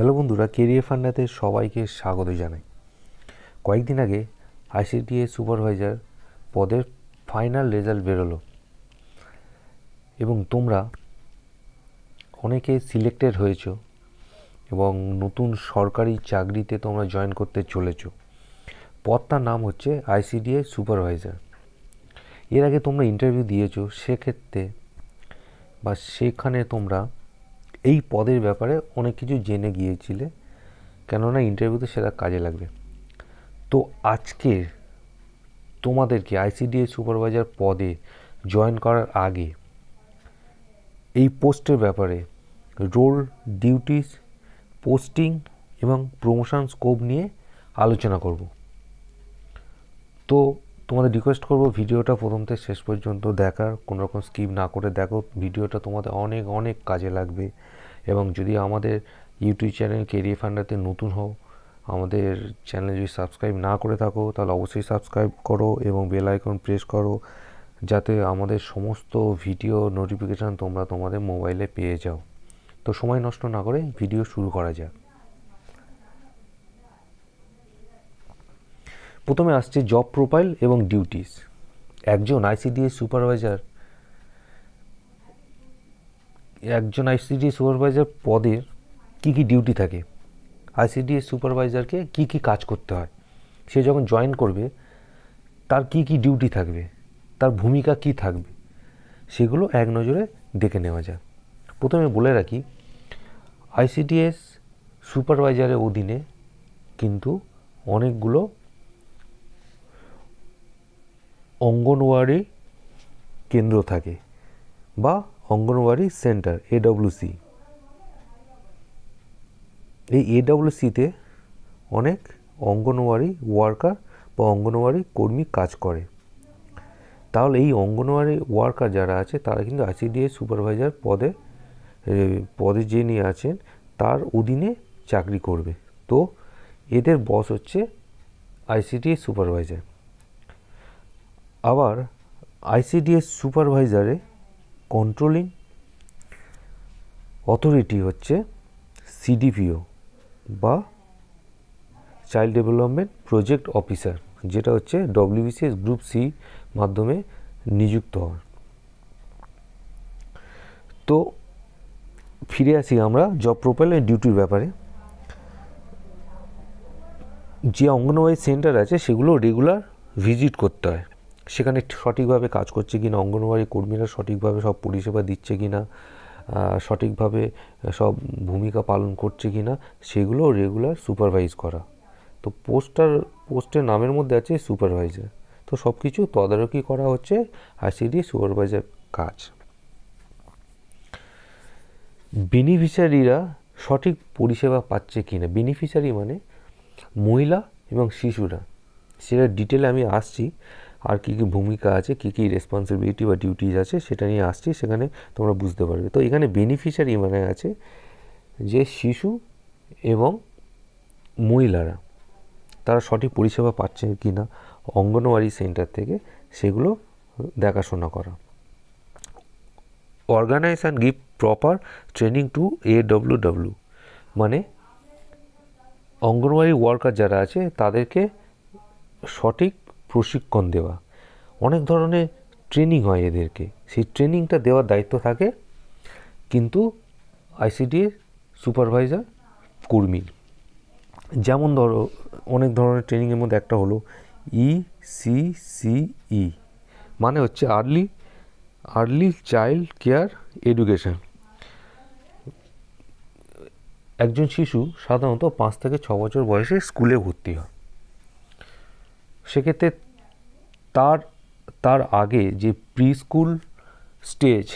hello বন্ধুরা career ফান্ডাতে সবাইকে স্বাগত জানাই কয়েকদিন আগে আইসিডিএ সুপারভাইজার পদের ফাইনাল রেজাল্ট বেরোলো এবং তোমরা অনেকে সিলেক্টেড হয়েছ এবং নতুন সরকারি চাকরিতে তোমরা জয়েন করতে চলেছ পদটার নাম হচ্ছে আইসিডিএ সুপারভাইজার এর আগে তোমরা ইন্টারভিউ দিয়েছ সেক্ষেত্রে বা সেখানে তোমরা এই পদের ব্যাপারে অনেক কিছু জেনে গিয়েছিলে কেননা ইন্টারভিউতে সেটা কাজে লাগবে তো আজকে তোমাদেরকে আইসিডিএ সুপারভাইজার পদে জয়েন করার আগে এই পোস্টের ব্যাপারে রোল ডিউটিস পোস্টিং এবং প্রমোশন স্কোপ নিয়ে আলোচনা করব তো তোমাদের রিকোয়েস্ট করব ভিডিওটা প্রথম থেকে শেষ পর্যন্ত দেখার কোনো রকম স্কিপ না করে দেখো ভিডিওটা তোমাদের অনেক অনেক কাজে লাগবে এবং যদি আমাদের ইউটিউব চ্যানেল কেরিয়ার ফান্ডাতে নতুন হও আমাদের চ্যানেল যদি সাবস্ক্রাইব না করে থাকো তাহলে অবশ্যই সাবস্ক্রাইব করো এবং বেল আইকন প্রেস করো যাতে আমাদের সমস্ত ভিডিও নোটিফিকেশান তোমরা তোমাদের মোবাইলে পেয়ে যাও তো সময় নষ্ট না করে ভিডিও শুরু করা যাক প্রথমে আসছে জব প্রোফাইল এবং ডিউটিস একজন আইসিডিএস সুপারভাইজার একজন আইসিডিএস সুপারভাইজার পদের কি কি ডিউটি থাকে আইসিডিএস সুপারভাইজারকে কি কি কাজ করতে হয় সে যখন জয়েন করবে তার কি কি ডিউটি থাকবে তার ভূমিকা কি থাকবে সেগুলো এক নজরে দেখে নেওয়া যায় প্রথমে বলে রাখি আইসিডিএস সুপারভাইজারের অধীনে কিন্তু অনেকগুলো অঙ্গনওয়াড়ি কেন্দ্র থাকে বা অঙ্গনওয়াড়ি সেন্টার এডব্লিউসি এই এডব্লিউসিতে অনেক অঙ্গনওয়াড়ি ওয়ার্কার বা অঙ্গনওয়াড়ি কর্মী কাজ করে তাহলে এই অঙ্গনওয়াড়ি ওয়ার্কার যারা আছে তারা কিন্তু আইসিডিএস সুপারভাইজার পদে পদে যে নিয়ে আছেন তার অধীনে চাকরি করবে তো এদের বস হচ্ছে আইসিডিএস সুপারভাইজার আবার আইসিডিএস সুপারভাইজারে কন্ট্রোলিং অথরিটি হচ্ছে সিডিপিও বা চাইল্ড ডেভেলপমেন্ট প্রজেক্ট অফিসার যেটা হচ্ছে ডব্লিউবিসিএস গ্রুপ সি মাধ্যমে নিযুক্ত হন তো ফিরে আসি আমরা জব প্রোফাইল অ্যান্ড ডিউটির ব্যাপারে যে অঙ্গনওয়াড়ি সেন্টার আছে সেগুলো রেগুলার ভিজিট করতে হয় সেখানে সঠিকভাবে কাজ করছে কি না অঙ্গনওয়াড়ি কর্মীরা সঠিকভাবে সব পরিষেবা দিচ্ছে কি না সঠিকভাবে সব ভূমিকা পালন করছে কি না সেগুলো রেগুলার সুপারভাইজ করা তো পোস্টার পোস্টের নামের মধ্যে আছে সুপারভাইজার তো সব কিছু তদারকি করা হচ্ছে আইসিডি সুপারভাইজার কাজ বেনিফিশিয়ারিরা সঠিক পরিষেবা পাচ্ছে কি না বেনিফিশিয়ারি মানে মহিলা এবং শিশুরা সেটা ডিটেলে আমি আসছি আর কী কী ভূমিকা আছে কী কী রেসপন্সিবিলিটি বা ডিউটিজ আছে সেটা নিয়ে আসছি সেখানে তোমরা বুঝতে পারবে তো এখানে বেনিফিশিয়ারি মানে আছে যে শিশু এবং মহিলারা তারা সঠিক পরিষেবা পাচ্ছে কি না অঙ্গনওয়াড়ি সেন্টার থেকে সেগুলো দেখাশোনা করা organise and give proper training to A W মানে অঙ্গনওয়াড়ি ওয়ার্কার যারা আছে তাদেরকে সঠিক প্রশিক্ষণ দেওয়া অনেক ধরনের ট্রেনিং হয় এদেরকে সেই ট্রেনিংটা দেওয়ার দায়িত্ব থাকে কিন্তু আইসিডির সুপারভাইজার কর্মী যেমন ধরো অনেক ধরনের ট্রেনিংয়ের মধ্যে একটা হলো ইসিসিই e e, মানে হচ্ছে early early child care education একজন শিশু সাধারণত পাঁচ থেকে ছ বছর বয়সে স্কুলে ভর্তি হয় সেক্ষেত্রে তার তার আগে যে প্রি স্কুল স্টেজ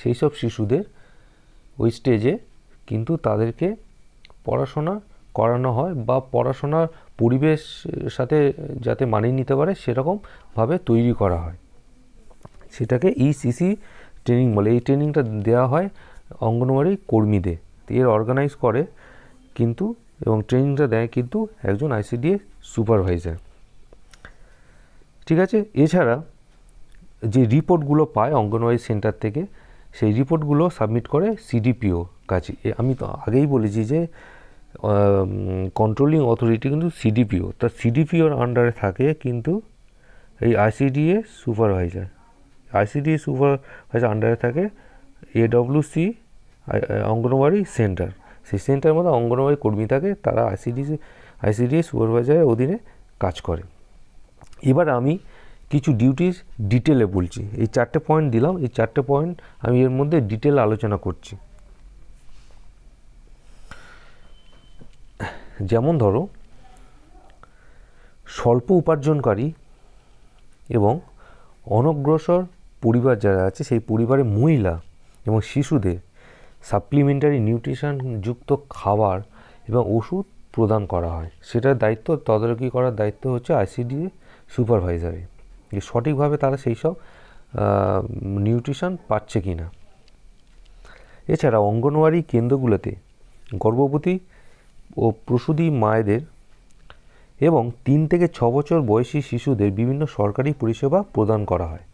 সেই সব শিশুদের ওই স্টেজে কিন্তু তাদেরকে পড়াশোনা করানো হয় বা পড়াশোনার পরিবেশ সাথে যাতে মানিয়ে নিতে পারে সেরকমভাবে তৈরি করা হয় সেটাকে ইসিসি e ট্রেনিং বলে এই ট্রেনিংটা দেওয়া হয় অঙ্গনওয়াড়ি কর্মীদের এর অর্গানাইজ করে কিন্তু এবং ট্রেনিংটা দেয় কিন্তু একজন আইসিডিএ সুপারভাইজার ঠিক আছে এছাড়া যে রিপোর্টগুলো পায় অঙ্গনওয়াড়ি সেন্টার থেকে সেই রিপোর্টগুলো সাবমিট করে সিডিপিও কাছে আমি তো আগেই বলেছি যে কন্ট্রোলিং অথরিটি কিন্তু সিডিপিও তা সিডিপিওর আন্ডারে থাকে কিন্তু এই আইসিডিএ সুপারভাইজার আইসিডিএ সুপারভাইজার আন্ডারে থাকে এডব্লিউসি অঙ্গনওয়াড়ি সেন্টার সেই সেন্টারের মধ্যে অঙ্গনওয়াড়ি কর্মী থাকে তারা আইসিডিসি আইসিডিএ সুপারভাইজারের অধীনে কাজ করে এবার আমি কিছু ডিউটির ডিটেলে বলছি এই চারটে পয়েন্ট দিলাম এই চারটে পয়েন্ট আমি এর মধ্যে ডিটেল আলোচনা করছি যেমন ধরো স্বল্প উপার্জনকারী এবং অনগ্রসর পরিবার যারা আছে সেই পরিবারে মহিলা এবং শিশুদের সাপ্লিমেন্টারি যুক্ত খাবার এবং ওষুধ প্রদান করা হয় সেটার দায়িত্ব তদারকি করার দায়িত্ব হচ্ছে আইসিডিএ সুপারভাইজারে যে সঠিকভাবে তারা সেই সব নিউট্রিশন পাচ্ছে কি না এছাড়া অঙ্গনওয়াড়ি কেন্দ্রগুলোতে গর্ভবতী ও প্রসূতি মায়েদের এবং তিন থেকে ছ বছর বয়সী শিশুদের বিভিন্ন সরকারি পরিষেবা প্রদান করা হয়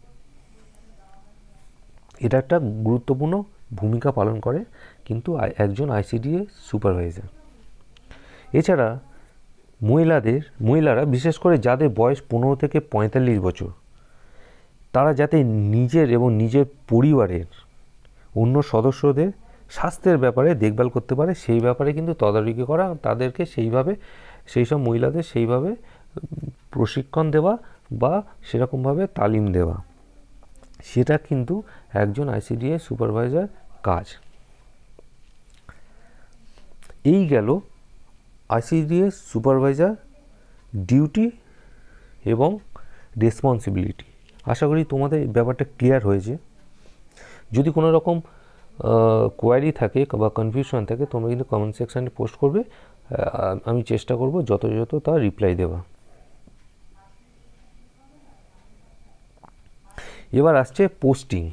এটা একটা গুরুত্বপূর্ণ ভূমিকা পালন করে কিন্তু একজন আইসিডিএ সুপারভাইজার এছাড়া মহিলাদের মহিলারা বিশেষ করে যাদের বয়স পনেরো থেকে পঁয়তাল্লিশ বছর তারা যাতে নিজের এবং নিজের পরিবারের অন্য সদস্যদের স্বাস্থ্যের ব্যাপারে দেখভাল করতে পারে সেই ব্যাপারে কিন্তু তদারকি করা তাদেরকে সেইভাবে সেই সব মহিলাদের সেইভাবে প্রশিক্ষণ দেওয়া বা সেরকমভাবে তালিম দেওয়া সেটা কিন্তু একজন আইসিডিএ সুপারভাইজার কাজ এই গেল আইসিডিএস সুপারভাইজার ডিউটি এবং রেসপন্সিবিলিটি আশা করি তোমাদের ব্যাপারটা ক্লিয়ার হয়েছে যদি কোনো রকম কোয়ারি থাকে বা কনফিউশন থাকে তোমরা কিন্তু কমেন্ট সেকশানে পোস্ট করবে আমি চেষ্টা করব যথাযথ তার রিপ্লাই দেওয়া এবার আসছে পোস্টিং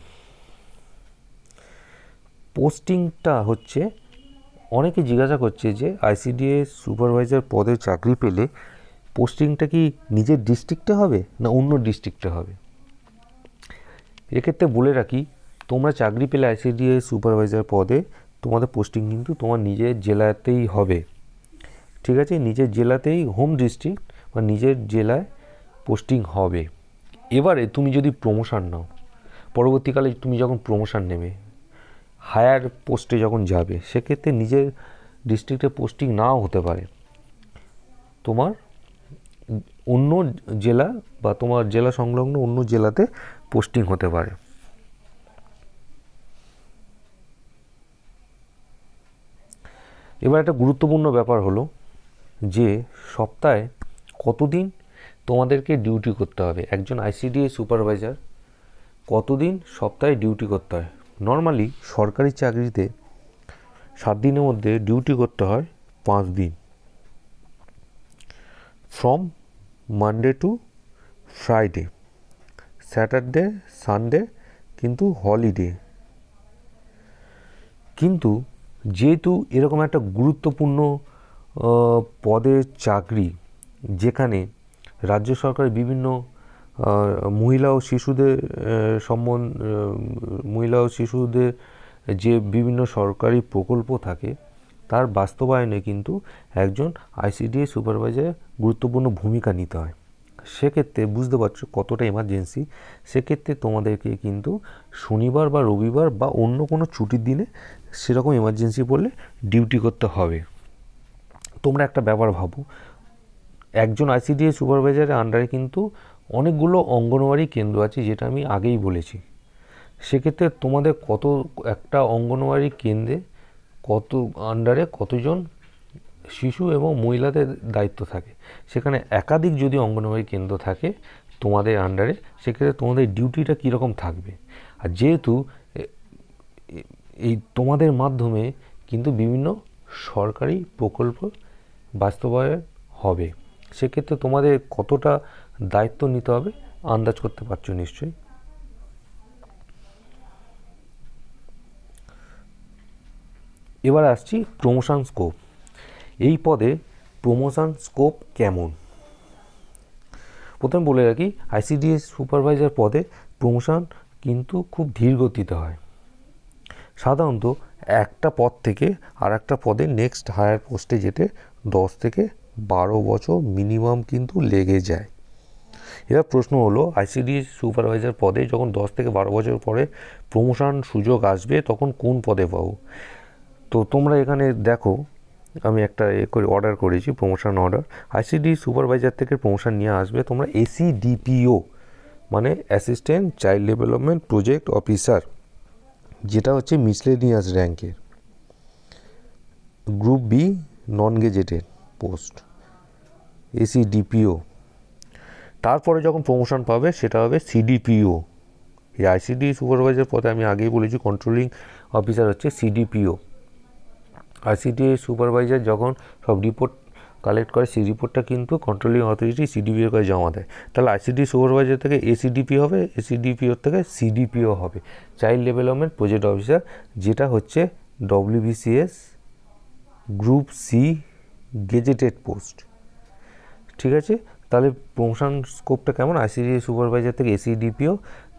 পোস্টিংটা হচ্ছে অনেকে জিজ্ঞাসা করছে যে আইসিডিএ সুপারভাইজার পদে চাকরি পেলে পোস্টিংটা কি নিজের ডিস্ট্রিক্টে হবে না অন্য ডিস্ট্রিক্টে হবে এক্ষেত্রে বলে রাখি তোমরা চাকরি পেলে আইসিডিএ সুপারভাইজার পদে তোমাদের পোস্টিং কিন্তু তোমার নিজের জেলাতেই হবে ঠিক আছে নিজের জেলাতেই হোম ডিস্ট্রিক্ট বা নিজের জেলায় পোস্টিং হবে এবারে তুমি যদি প্রমোশন নাও পরবর্তীকালে তুমি যখন প্রমোশন নেবে হায়ার পোস্টে যখন যাবে সেক্ষেত্রে নিজের ডিস্ট্রিক্টে পোস্টিং নাও হতে পারে তোমার অন্য জেলা বা তোমার জেলা সংলগ্ন অন্য জেলাতে পোস্টিং হতে পারে এবার একটা গুরুত্বপূর্ণ ব্যাপার হলো যে সপ্তাহে কতদিন তোমাদেরকে ডিউটি করতে হবে একজন আইসিডিএ সুপারভাইজার কতদিন সপ্তাহে ডিউটি করতে হয় নর্মালি সরকারি চাকরিতে সাত দিনের মধ্যে ডিউটি করতে হয় পাঁচ দিন from Monday to Friday Saturday Sunday কিন্তু হলিডে কিন্তু যেহেতু এরকম একটা গুরুত্বপূর্ণ পদের চাকরি যেখানে রাজ্য সরকারের বিভিন্ন মহিলা ও শিশুদের সম্বন্ধে মহিলা ও শিশুদের যে বিভিন্ন সরকারি প্রকল্প থাকে তার বাস্তবায়নে কিন্তু একজন আইসিডিএ সুপারভাইজার গুরুত্বপূর্ণ ভূমিকা নিতে হয় সেক্ষেত্রে বুঝতে পারছো কতটা এমার্জেন্সি সেক্ষেত্রে তোমাদেরকে কিন্তু শনিবার বা রবিবার বা অন্য কোনো ছুটির দিনে সেরকম এমার্জেন্সি পড়লে ডিউটি করতে হবে তোমরা একটা ব্যাপার ভাবো একজন আইসিডিএ সুপারভাইজারের আন্ডারে কিন্তু অনেকগুলো অঙ্গনওয়াড়ি কেন্দ্র আছে যেটা আমি আগেই বলেছি সেক্ষেত্রে তোমাদের কত একটা অঙ্গনওয়াড়ি কেন্দ্রে কত আন্ডারে কতজন শিশু এবং মহিলাদের দায়িত্ব থাকে সেখানে একাধিক যদি অঙ্গনওয়াড়ি কেন্দ্র থাকে তোমাদের আন্ডারে সেক্ষেত্রে তোমাদের ডিউটিটা কীরকম থাকবে আর যেহেতু এই তোমাদের মাধ্যমে কিন্তু বিভিন্ন সরকারি প্রকল্প বাস্তবায়ন হবে সেক্ষেত্রে তোমাদের কতটা দায়িত্ব নিতে হবে আন্দাজ করতে পারছো নিশ্চয়ই এবার আসছি প্রমোশন স্কোপ এই পদে প্রমোশন স্কোপ কেমন প্রথমে বলে রাখি আইসিডিএস সুপারভাইজার পদে প্রমোশন কিন্তু খুব ধীর গতিতে হয় সাধারণত একটা পদ থেকে আর একটা পদে নেক্সট হায়ার পোস্টে যেতে দশ থেকে বারো বছর মিনিমাম কিন্তু লেগে যায় এবার প্রশ্ন হলো আইসিডি সুপারভাইজার পদে যখন দশ থেকে বারো বছর পরে প্রমোশন সুযোগ আসবে তখন কোন পদে পাবো তো তোমরা এখানে দেখো আমি একটা এ করে অর্ডার করেছি প্রমোশন অর্ডার আইসিডি সুপারভাইজার থেকে প্রমোশন নিয়ে আসবে তোমরা এসিডিপিও মানে assistant child development project officer যেটা হচ্ছে মিসলেনিয়াস র্যাঙ্কের group B non gazetted post ACDPO তারপরে যখন প্রমোশন পাবে সেটা হবে সিডিপিও এই আইসিডি সুপারভাইজার পদে আমি আগেই বলেছি কন্ট্রোলিং অফিসার হচ্ছে সিডিপিও আইসিডি সুপারভাইজার যখন সব রিপোর্ট কালেক্ট করে সেই রিপোর্টটা কিন্তু কন্ট্রোলিং অথরিটি সিডিপিও করে জমা দেয় তাহলে আইসিডি সুপারভাইজার থেকে এসিডিপি হবে এসিডিপিওর থেকে সিডিপিও হবে চাইল্ড ডেভেলপমেন্ট প্রজেক্ট অফিসার যেটা হচ্ছে WBCS group C gazetted post ঠিক আছে তাহলে প্রমোশন স্কোপটা কেমন আইসিডি সুপারভাইজার থেকে এসিডিপিও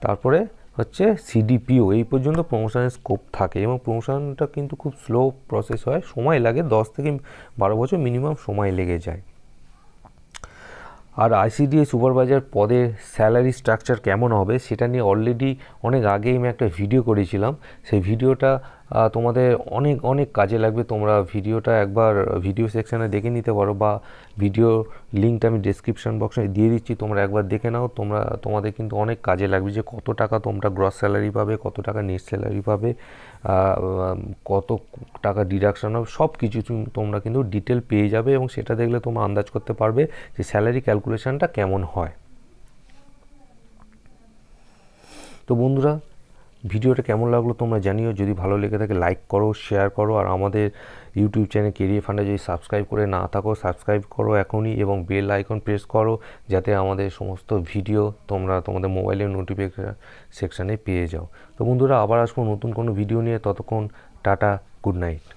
তারপরে হচ্ছে সিডিপিও এই পর্যন্ত প্রমোশনের স্কোপ থাকে এবং প্রমোশনটা কিন্তু খুব স্লো প্রসেস হয় সময় লাগে দশ থেকে বারো বছর মিনিমাম সময় লেগে যায় আর আইসিডিএ সুপারভাইজার পদের স্যালারি স্ট্রাকচার কেমন হবে সেটা নিয়ে অলরেডি অনেক আগেই আমি একটা ভিডিও করেছিলাম সেই ভিডিওটা তোমাদের অনেক অনেক কাজে লাগবে তোমরা ভিডিওটা একবার ভিডিও সেকশানে দেখে নিতে পারো বা ভিডিও লিঙ্কটা আমি ডিসক্রিপশান বক্সে দিয়ে দিচ্ছি তোমরা একবার দেখে নাও তোমরা তোমাদের কিন্তু অনেক কাজে লাগবে যে কত টাকা তোমরা গ্রস স্যালারি পাবে কত টাকা নেট স্যালারি পাবে কত টাকা ডিডাকশান হবে সব কিছু তোমরা কিন্তু ডিটেল পেয়ে যাবে এবং সেটা দেখলে তোমরা আন্দাজ করতে পারবে যে স্যালারি ক্যালকুলেশানটা কেমন হয় তো বন্ধুরা ভিডিওটা কেমন লাগলো তোমরা জানিও যদি ভালো লেগে থাকে লাইক করো শেয়ার করো আর আমাদের ইউটিউব চ্যানেল কেরিয়ার ফান্ডে যদি সাবস্ক্রাইব করে না থাকো সাবস্ক্রাইব করো এখনই এবং বেল আইকন প্রেস করো যাতে আমাদের সমস্ত ভিডিও তোমরা তোমাদের মোবাইলের নোটিফিকেশন সেকশানে পেয়ে যাও তো বন্ধুরা আবার আসবো নতুন কোনো ভিডিও নিয়ে ততক্ষণ টাটা গুড নাইট